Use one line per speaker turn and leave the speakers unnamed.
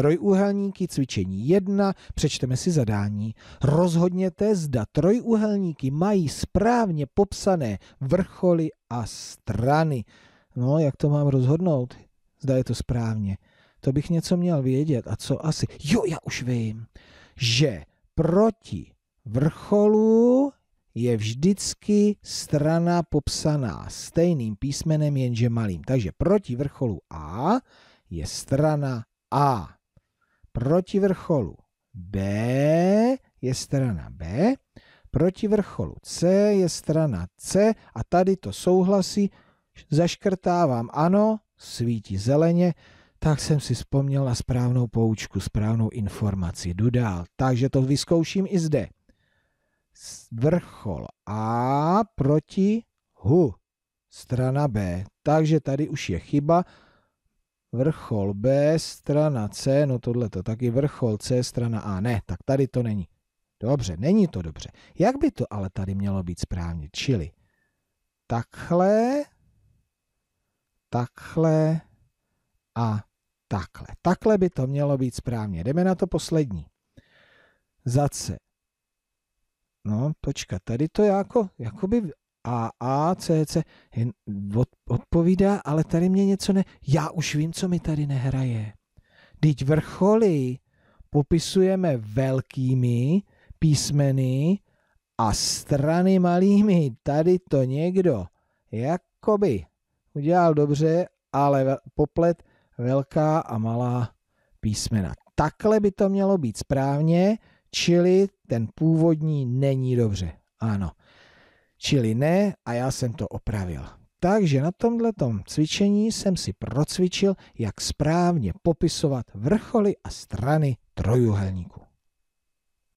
trojúhelníky, cvičení 1, přečteme si zadání. Rozhodněte, zda trojúhelníky mají správně popsané vrcholy a strany. No, jak to mám rozhodnout? Zda je to správně. To bych něco měl vědět. A co asi? Jo, já už vím, že proti vrcholu je vždycky strana popsaná stejným písmenem, jenže malým. Takže proti vrcholu A je strana A proti vrcholu B je strana B, proti vrcholu C je strana C a tady to souhlasí, zaškrtávám ano, svítí zeleně, tak jsem si vzpomněl na správnou poučku, správnou informaci, jdu dál. Takže to vyzkouším i zde. Vrchol A proti H, strana B. Takže tady už je chyba, vrchol B, strana C, no tohle to taky vrchol C, strana A. Ne, tak tady to není. Dobře, není to dobře. Jak by to ale tady mělo být správně? Čili takhle, takhle a takhle. Takhle by to mělo být správně. Jdeme na to poslední. Zace. No, počkat, tady to je jako, jako by A, A, C, C. Jen od odpovídá, ale tady mě něco ne... Já už vím, co mi tady nehraje. Teď vrcholy popisujeme velkými písmeny a strany malými. Tady to někdo jakoby udělal dobře, ale poplet velká a malá písmena. Takhle by to mělo být správně, čili ten původní není dobře. Ano. Čili ne a já jsem to opravil. Takže na tomto cvičení jsem si procvičil, jak správně popisovat vrcholy a strany trojuhelníku.